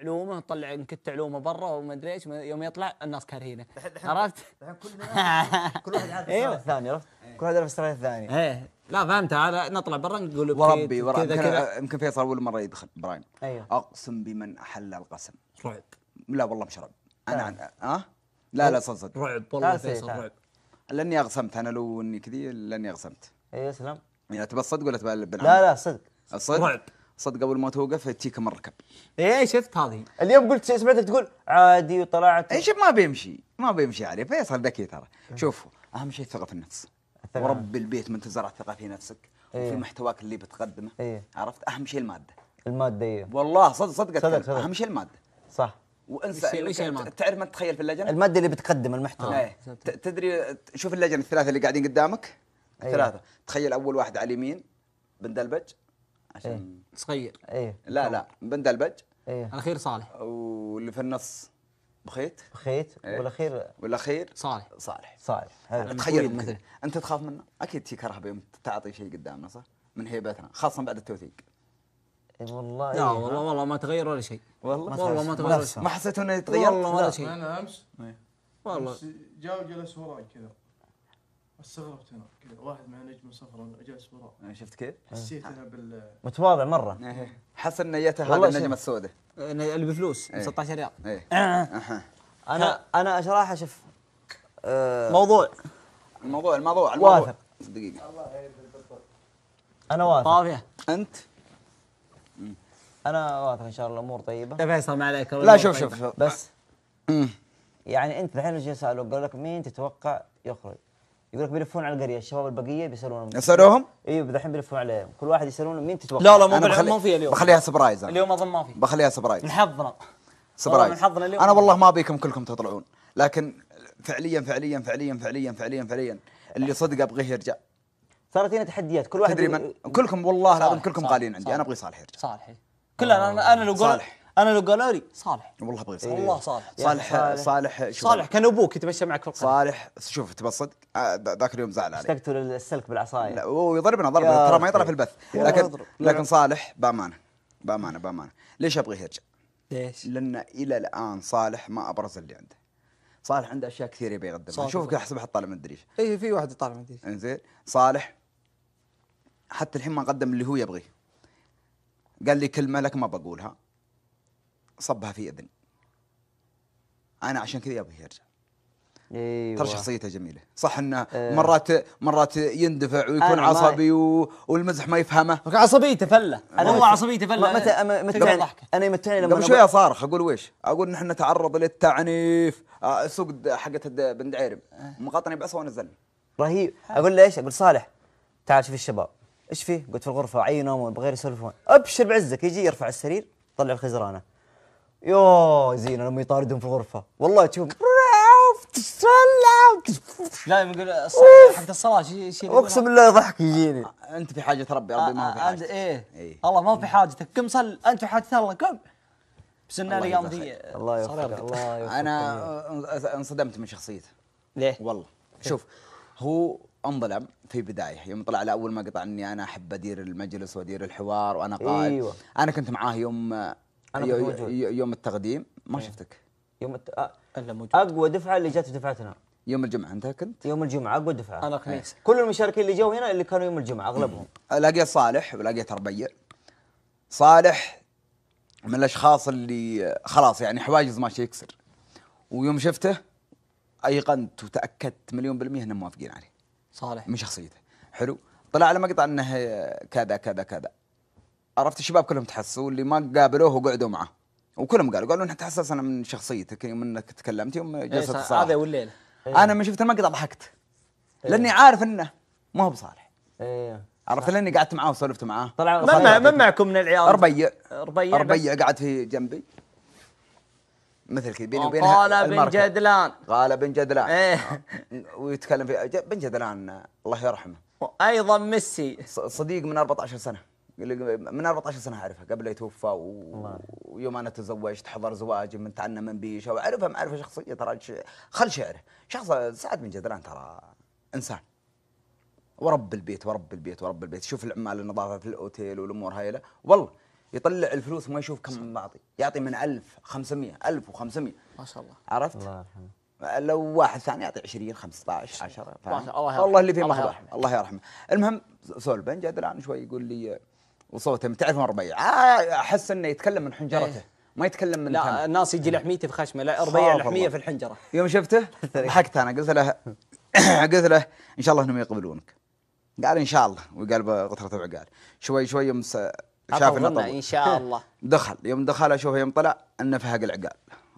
علومه طلع نكت علومه برا وما ادري ايش يوم يطلع الناس كارهينه عرفت؟ كل واحد عارف ايوه الثاني عرفت؟ إيه. كل واحد عارف السرعه الثاني ايه لا فهمت هذا نطلع برا نقول وربي وربي يمكن فيصل اول مره يدخل براين ايوه اقسم بمن احل القسم رعب لا والله مش رعب انا ها؟ أه؟ لا لا إيه. صدق صدق رعب والله فيصل رعب لاني اقسمت انا لو اني كذي لاني اقسمت اي اسلم يعني تبى الصدق ولا تبى لا لا صدق الصدق رعب صدق اول ما توقف تجيك مركب اي إيه، شفت هذه اليوم قلت سمعتك تقول عادي وطلعت اي شوف ما بيمشي ما بيمشي عليه فيصل ذكي ترى إيه. شوف اهم شيء الثقه في النفس ورب البيت من تزرع الثقه في نفسك ايه. وفي محتواك اللي بتقدمه ايه. عرفت اهم شيء الماده الماده ايه والله صدق صدق, صدق, صدق. اهم شيء الماده صح وانسى تعرف ما تتخيل في اللجنه الماده اللي بتقدم المحتوى إيه. آه. ايه. تدري شوف اللجنه الثلاثه اللي قاعدين قدامك الثلاثه تخيل اول واحد على اليمين بندلبج عشان صغير إيه. ايه لا لا بن دلبج ايه الاخير صالح واللي في النص بخيت بخيت إيه؟ والاخير والاخير صالح صالح صالح تخيل مثلا انت تخاف منه اكيد كره بيوم تعطي شيء قدامنا صح؟ من هيبتنا خاصه بعد التوثيق اي والله لا إيه والله والله ما تغير ولا شيء والله والله ما تغير ولا شيء ما حسيت انه يتغير والله ولا شيء انا امس إيه. والله جاء وجلس وراي كذا استغربت انا كذا واحد مع نجمه صفراء جالس وراء آه، شفت كيف؟ حسيت انا بال متواضع مره إيه. حس انه جاته هذا النجمه السوداء اللي بفلوس إيه. ب 16 ريال إيه. آه. انا انا اشرحها شوف آه، موضوع الموضوع الموضوع الموضوع واثق دقيقه انا واثق طافيه انت انا واثق ان شاء الله الامور طيبه يا فيصل ما عليك لا شوف شوف بس يعني انت الحين ايش سالوا قالوا لك مين تتوقع يخرج يقول لك بيلفون على القريه الشباب البقيه بيسالونهم يسالوهم؟ ايوه دحين بيلفون عليهم كل واحد يسالونه مين تتوقع لا لا مو بخلي... مو فيها اليوم بخليها سبرايز اليوم اظن ما في بخليها سبرايز من حظنا سبرايز من حظنا اليوم انا والله ما ابيكم كلكم تطلعون لكن فعليا فعليا فعليا فعليا فعليا فعليا اللي صدق ابغيه يرجع صارت هنا تحديات كل واحد تدري من كلكم والله العظيم كلكم غاليين عندي انا ابغي صالح يرجع صالح كلنا انا لو آه، قلت صالح انا لو قالوا لي صالح والله ابغى صالح والله صالح صالح صالح صالح كان ابوك يتمشى معك في القناه صالح شوف تبى صدق آه، ذاك اليوم زعل علي اشتقت للسلك بالعصايه ويضربنا ضربنا ترى ما يطلع في البث لكن لكن صالح بامانه بامانه بامانه ليش ابغى يرجع؟ ليش؟ لان الى الان صالح ما ابرز اللي عنده صالح عنده اشياء كثيره يبي يقدمها شوفك احسب حط طالع من الدريش اي في واحد طالع من الدريش انزين صالح حتى الحين ما قدم اللي هو يبغيه قال لي كلمه لك ما بقولها صبها في اذني انا عشان كذا ابغى يرجع ايوه ترى شخصيته جميله صح انه أه مرات مرات يندفع ويكون عصبي و... والمزح ما يفهمه عصبيته فله انا هو عصبيته فله متى متى انا يمتعني لما قبل شويه صارخ اقول ويش؟ اقول نحن نتعرض للتعنيف آه، سوق حقت بن دعيرم مقاطعني بعصا ونزلني رهيب اقول له ايش؟ اقول صالح تعال شوف الشباب ايش فيه؟ قلت في الغرفه عينهم وبغير يسولفون ابشر بعزك يجي يرفع السرير طلع الخزرانه يو زين لما يطاردهم في الغرفه والله تشوف لا يقول حق الصلاه شيء شيء اقسم بالله ضحك يجيني آه، انت في حاجه ربي ربي ما في حاجه إيه. ايه الله ما في حاجتك كم صل انت في حاجه الله كم بس ان الايام ذي الله يوفقك الله يوفقك انا انصدمت من شخصيته ليه؟ والله إيه. شوف هو انظلم في بدايه يوم طلع لاول مقطع اني انا احب ادير المجلس وادير الحوار وانا قائد ايوه انا كنت معاه يوم انا يو موجود. يوم التقديم ما إيه. شفتك يوم الت... أ... آه. الا موجود اقوى دفعه اللي جت دفعتنا يوم الجمعه انت كنت؟ يوم الجمعه اقوى دفعه انا الخميس إيه. كل المشاركين اللي جو هنا اللي كانوا يوم الجمعه اغلبهم لقيت صالح ولقيت ربيع صالح من الاشخاص اللي خلاص يعني حواجز ماشي يكسر ويوم شفته ايقنت وتاكدت مليون بالميه انهم موافقين عليه صالح من شخصيته حلو طلع على مقطع انه كذا كذا كذا عرفت الشباب كلهم تحسوا واللي ما قابلوه وقعدوا معه وكلهم قالوا قالوا نحن تحسسنا من شخصيتك يوم يعني انك تكلمت يوم إيه، جلسه صالح هذا والليله أيه. انا من شفت المقطع ضحكت أيه. لاني عارف انه ما هو بصالح ايوه عرفت لاني قعدت معاه وسولفت معاه طلع من, مع من معكم من العيال ربيع ربيع ربيع قعد في جنبي مثل كذا بيني وبينها قال بن جدلان قال بن جدلان ايه ويتكلم في بن جدلان الله يرحمه ايضا ميسي صديق من 14 سنه من 14 سنه اعرفها قبل لا يتوفى و... ويوم انا تزوجت حضر زواج من تعنى من بيشه واعرفها معرفه شخصيه ترى خل شعره شخص سعد بن جدران ترى انسان ورب البيت ورب البيت ورب البيت شوف العمال النظافه في الاوتيل والامور هايله والله يطلع الفلوس ما يشوف كم معطي يعطي من 1000 500 1500 ما شاء الله عرفت الله يرحمه لو واحد ثاني يعطي 20 15 10 الله يرحمه الله يرحمه الله يرحمه المهم سولفن جدران شوي يقول لي وصوته تعرف ربيع آه، احس انه يتكلم من حنجرته إيه. ما يتكلم من لا تم. الناس يجي إيه. لحميتي في خشمه لا ربيع لحميه في الحنجره يوم شفته ضحكت انا قلت له قلت له ان شاء الله انهم يقبلونك قال ان شاء الله وقال بقطره وعقال شوي شوي يوم شاف انه ان شاء الله دخل يوم دخل اشوفه يوم طلع انه فهق العقال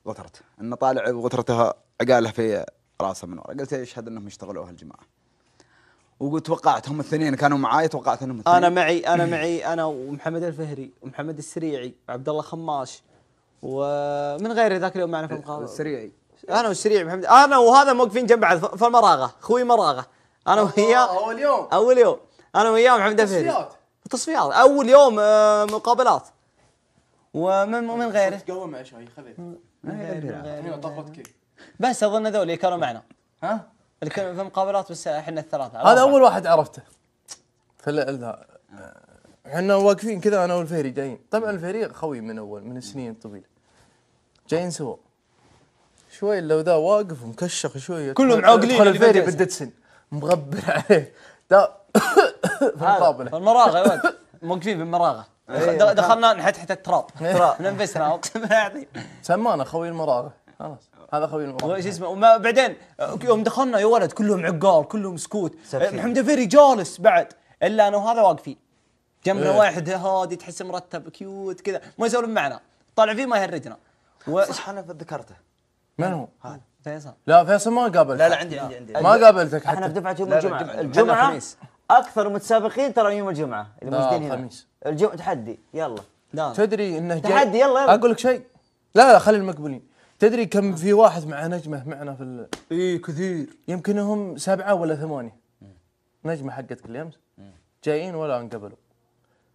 غترته انه طالع وغترته عقاله في راسه من ورا قلت يشهد انهم اشتغلوا هالجماعه وتوقعت هم الاثنين كانوا معاي توقعت انهم انا معي انا معي انا ومحمد الفهري ومحمد السريعي وعبد الله خماش ومن غيري ذاك اليوم معنا في المقابله السريعي انا والسريعي محمد انا وهذا موقفين جنب بعض في المراغه اخوي مراغه انا وياه اول يوم اول يوم انا وياه محمد الفهري تصفيات تصفيات اول يوم آه، مقابلات ومن من غيره تقوم مع شوي خفيف من غيره بس اظن هذول كانوا معنا ها اللي في مقابلات بس احنا الثلاثه هذا اول واحد عرفته خل احنا واقفين كذا انا والفيري جايين طبعا الفيري خوي من اول من السنين الطويله جايين سوا شوي لو ذا واقف ومكشخ شوي كلهم عاقلين الفيري سن مغبر عليه دا في المقابله في المراغه موقفين في المراغه إيه. دخلنا نحت حتى التراب ننفسنا اقسم بالله سمانا خوي المراغه خلاص هذا خوي المباراه اسمه وما بعدين يوم دخلنا يا ولد كلهم عقال كلهم سكوت محمد الفيري جالس بعد الا انا وهذا واقفين جنبنا إيه. واحد هادي تحسه مرتب كيوت كذا ما يسولف معنا طالع فيه ما يهرجنا و... صح انا ذكرته من هو؟ هذا فيصل لا فيصل ما قابل لا لا عندي عندي عندي ما قابلتك حتى احنا دفعه يوم الجمعه الجمعه, اكثر متسابقين ترى يوم الجمعه اللي آه، موجودين هنا الخميس الجمعه تحدي يلا لا. تدري انه تحدي يلا, يلا اقول لك شيء لا لا خلي المقبولين تدري كم في واحد مع نجمه معنا في ال... اي كثير يمكن هم سبعه ولا ثمانيه نجمه حقتك اللي امس جايين ولا انقبلوا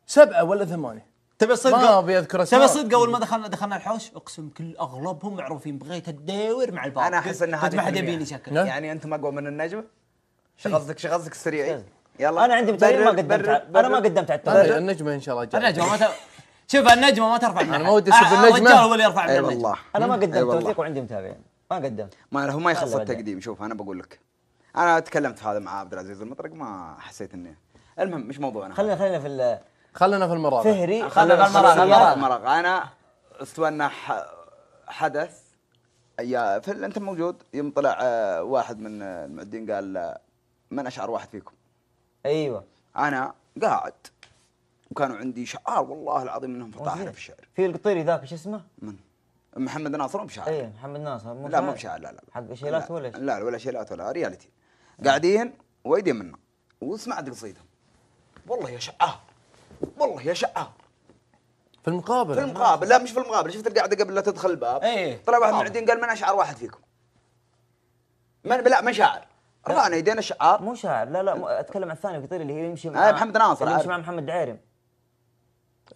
سبعه ولا ثمانيه تبي صدق ما ابي اذكر اسماء تبي صدق اول ما دخلنا دخلنا الحوش اقسم كل اغلبهم معروفين بغيت اداور مع الباب انا احس ان هذا ما حد يبيني شكل نعم. يعني انتم اقوى من النجمه شغلتك شغلتك السريع يلا انا عندي بتاريخ ما قدمت انا ما قدمت على النجمه ان شاء الله جاي النجمه شوف النجمه ما ترفع من انا ما ودي اشوف آه، آه، النجمه الرجال هو اللي يرفع من النجمه والله انا ما قدمت توثيق وعندي متابعين ما قدمت ما هو ما يخص التقديم شوف انا بقول لك انا تكلمت في هذا مع عبد العزيز المطرق ما حسيت اني المهم مش موضوعنا خلينا خلينا في خلينا في المراغ فهري خلينا في في المراغ انا استوى حدث يا فل انت موجود يوم طلع آه، واحد من المعدين قال من اشعر واحد فيكم ايوه انا قاعد وكانوا عندي شعار والله العظيم انهم فطاحله في الشعر في القطيري ذاك شو اسمه؟ من؟ محمد ناصر مو بشاعر اي محمد ناصر مو لا مو بشاعر لا لا حق شيلات ولا شيء لا ولا شيلات ولا رياليتي قاعدين وايدين منا وسمعت قصيدهم والله يا شعار والله يا شعار في المقابل في المقابل لا مش في المقابل شفت القعده قبل لا تدخل الباب ايه طلع واحد من عندين قال من اشعر واحد فيكم من لا من شاعر رفعنا يدينا شعار مو شاعر لا لا اتكلم عن الثاني القطير اللي هي يمشي آه، مع محمد ناصر يمشي آه. مع محمد دعيرم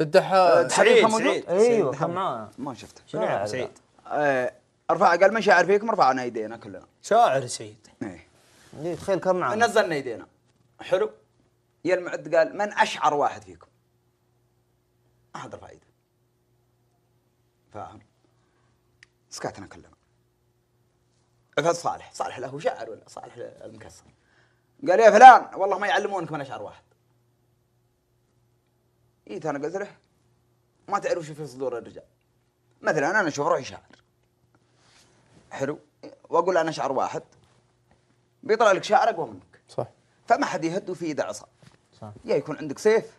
الدحا أه، سعيد سعيد ايوه كان ما شفته شنو سعيد ارفع أه، قال من شاعر فيكم رفعنا ايدينا كلنا شاعر سعيد ايه, إيه، تخيل كان معنا نزلنا ايدينا حلو يا المعد قال من اشعر واحد فيكم احد رفع ايده فاهم سكتنا كلنا فهد صالح صالح له شاعر ولا صالح المكسر قال يا فلان والله ما يعلمونك من اشعر واحد جيت إيه انا قلت له ما تعرف شو في صدور الرجال مثلا انا اشوف روحي شاعر حلو واقول انا شعر واحد بيطلع لك شاعر اقوى منك صح فما حد يهد في ايده عصا صح يا يكون عندك سيف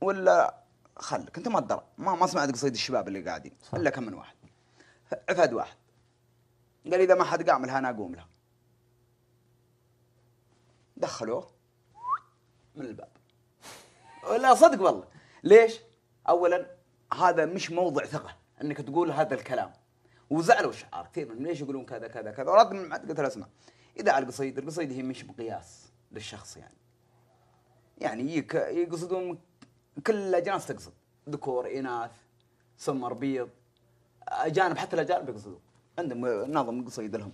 ولا خلك انت ما تدرى ما ما سمعت قصيد الشباب اللي قاعدين صح. الا كم من واحد عفد واحد قال اذا ما حد قام لها انا اقوم لها دخلوه من الباب لا صدق والله ليش؟ اولا هذا مش موضع ثقه انك تقول هذا الكلام وزعلوا شعار كثير منهم ليش يقولون كذا كذا كذا ورد من قلت الاسماء اذا على القصيد القصيد هي مش بقياس للشخص يعني يعني يك... يقصدون كل الاجناس تقصد ذكور اناث سمر بيض اجانب حتى الاجانب يقصدون عندهم نظم قصيد لهم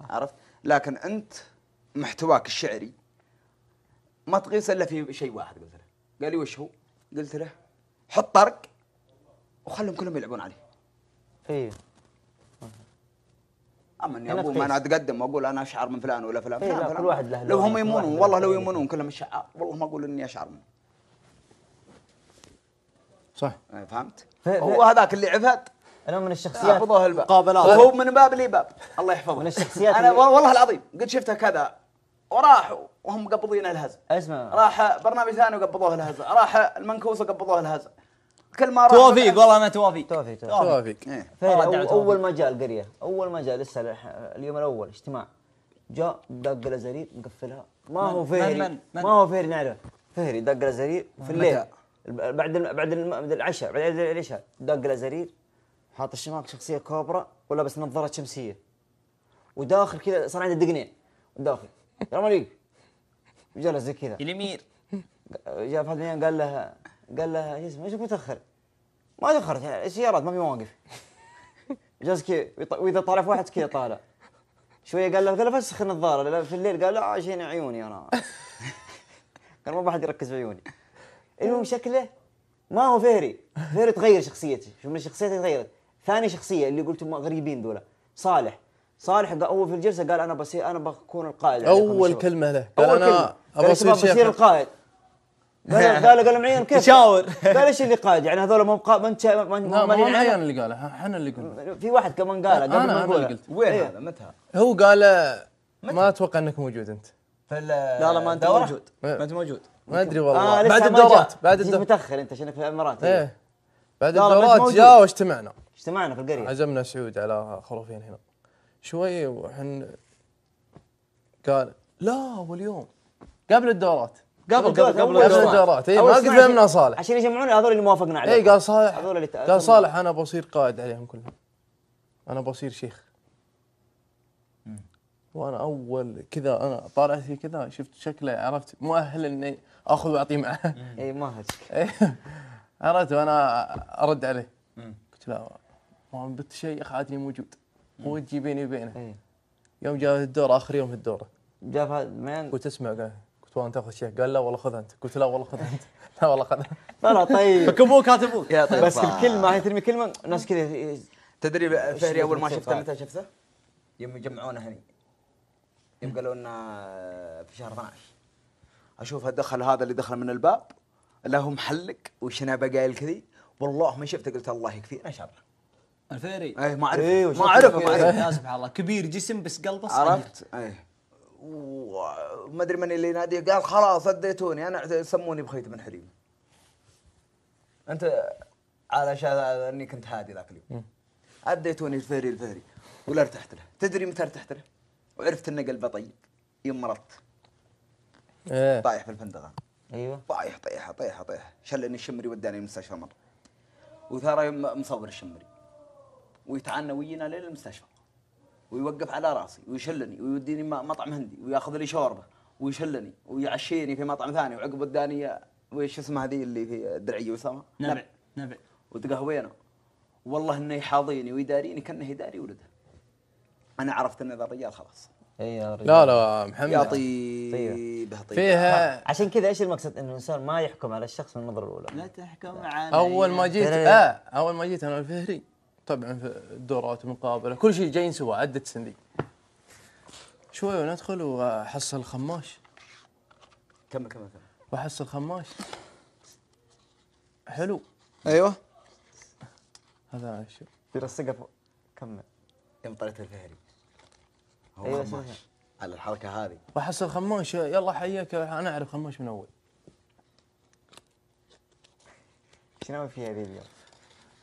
عرفت لكن انت محتواك الشعري ما تقيس الا في شيء واحد قلت قال لي وش هو؟ قلت له حط طرق وخلهم كلهم يلعبون عليه ايه اما اني اقول ما انا اتقدم واقول انا اشعر من فلان ولا فلان, إيه، فلان, فلان. كل واحد له لو هم يمونون والله لو يمونون كلهم الشعار والله ما اقول اني اشعر منه صح آه، فهمت؟ هو هذاك اللي عفت انا من الشخصيات حفظه مقابلات وهو من باب لي باب الله يحفظه من الشخصيات انا والله العظيم قد شفته كذا وراحوا وهم مقبضين الهزة اسمع راح برنامج ثاني وقبضوه الهزة راح المنكوس وقبضوه الهزة كل ما راح توافيق والله انا توافيق توافيق توافيق اول ما جاء القريه اول ما جاء لسه اليوم الاول اجتماع جاء دق الازرير مقفلها ما هو فهري من من ما هو فهري نعرفه فهري دق الازرير في الليل بعد بعد العشاء بعد العشاء دق الازرير حاط الشماغ شخصيه كوبرا ولابس نظاره شمسيه وداخل كذا صار عنده دقنين داخل السلام عليكم جلس زي كذا الامير جاء فهد ميان قال لها قال لها شو اسمه ايش متاخر؟ ما تاخرت السيارات ما في مواقف جلس كذا واذا طالع في واحد كذا طالع شويه قال له قال له فسخ النظاره في الليل قال لا آه، عشان عيوني انا قال ما حد يركز في عيوني المهم شكله ما هو فهري فهري تغير شخصيته شوف من شخصيته تغيرت ثاني شخصيه اللي قلتوا غريبين ذولا صالح صالح هو في الجلسه قال انا بصير انا بكون القائد يعني، اول كلمه له قال انا ابغى بصير القائد قال قال قال معين كيف شاور قال ايش اللي قائد يعني هذول مو ما انت ما انت ما معين اللي قاله احنا اللي قلنا في واحد كمان قاله قبل ما نقول قلت وين إيه. هذا متى هو قال ما اتوقع انك موجود انت لا لا ما انت موجود إيه. ما انت موجود ما ادري والله آه بعد الدورات بعد الدورات متاخر انت عشانك في الامارات ايه بعد الدورات جاء واجتمعنا اجتمعنا في القريه عزمنا سعود على خروفين هنا شوي وحن قال لا واليوم قبل الدورات قبل قبل قبل الدورات اي ما قد فهمنا صالح عشان يجمعون هذول اللي ما وافقنا عليهم اي قال صالح هذول اللي قال صالح انا بصير قائد عليهم كلهم انا بصير شيخ وانا اول كذا انا طالع فيه كذا شفت شكله عرفت مؤهل اني اخذ واعطيه معه اي ما إيه. عرفت وانا ارد عليه قلت لا ما بت شيخ عادني موجود تجي بيني وبينه إيه. يوم جاء الدور اخر يوم في الدوره جاء فهد مين قلت اسمع قال قلت وانا تاخذ شيء قال لا والله خذ انت قلت لا والله خذ انت لا والله خذ لا طيب فكبوك هات ابوك يا طيب بس طيب. الكلمه هي ترمي كلمه الناس كذا تدري فهري اول ما شفته متى شفته؟ يوم يجمعونه هني يوم قالوا لنا آه، في شهر 12 اشوف دخل هذا اللي دخل من الباب له محلق وشنابه قايل كذي والله ما شفته قلت الله يكفينا شره الفيري اي ما اعرف إيه، ما اعرف ما اعرف سبحان الله كبير جسم بس قلبه صغير عرفت اي إيه. وما ادري من اللي يناديه قال خلاص اديتوني انا سموني بخيت من حليم انت علشان اني كنت هادي ذاك اليوم اديتوني الفيري الفيري ولا ارتحت له تدري متى ارتحت له وعرفت ان قلبه طيب يوم مرضت ايه طايح في الفندقه ايوه طايح طيحه طيحه طيحه شلني الشمري وداني المستشفى مره وترى مصور الشمري ويتعنى وينا لين المستشفى ويوقف على راسي ويشلني ويوديني مطعم هندي وياخذ لي شوربه ويشلني ويعشيني في مطعم ثاني وعقب الدانية وش اسمها هذه اللي في الدرعيه وسما نبع نبع وتقهوينا والله انه يحاضيني ويداريني كانه يداري ولده انا عرفت ان ذا الرجال خلاص اي لا لا محمد يا طيبه طيبه طيب. فيها طيب. عشان كذا ايش المقصد انه الانسان ما يحكم على الشخص من النظره الاولى لا تحكم على اول ما جيت اه اول ما جيت انا الفهري طبعا في مقابله كل شيء جاي سوا عده سندي شوي وندخل واحصل خماش كمل كمل كمل واحصل خماش حلو ايوه هذا شو يرسقه فوق كمل يوم طلعت الفهري هو أيوة خماش على الحركه هذه واحصل خماش يلا حياك انا اعرف خماش من اول شنو في فيها ذي اليوم؟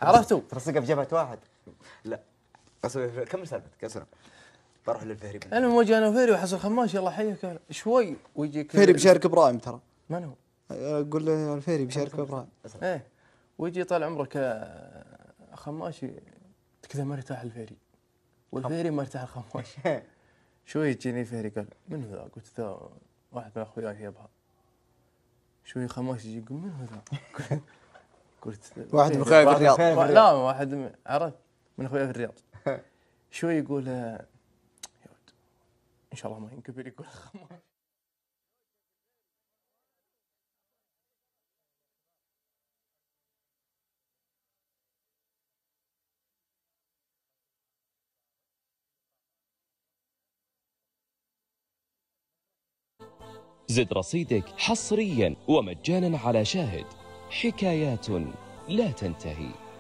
عرفتوا؟ ترصقها في جبهه واحد لا قصدي كمل سالفتك اسرع بروح للفهري المهم موجه انا وفهري وحسن خماش الله يحييك شوي ويجيك فهري بشارك ابراهيم ترى من هو؟ اقول له الفهري بشارك ابراهيم ايه ويجي طال عمرك آه، خماشي كذا ما ارتاح الفهري والفهري ما ارتاح الخماش شوي يجيني فهري قال من هو ذا؟ قلت ذا واحد من اخوياي يبها شوي خماش يجي يقول من هو ذا؟ قلت واحد من اخوياي في الرياض لا واحد عرفت من اخوياي في الرياض شوي يقول ان شاء الله ما ينكبر يقول زد رصيدك حصريا ومجانا على شاهد حكايات لا تنتهي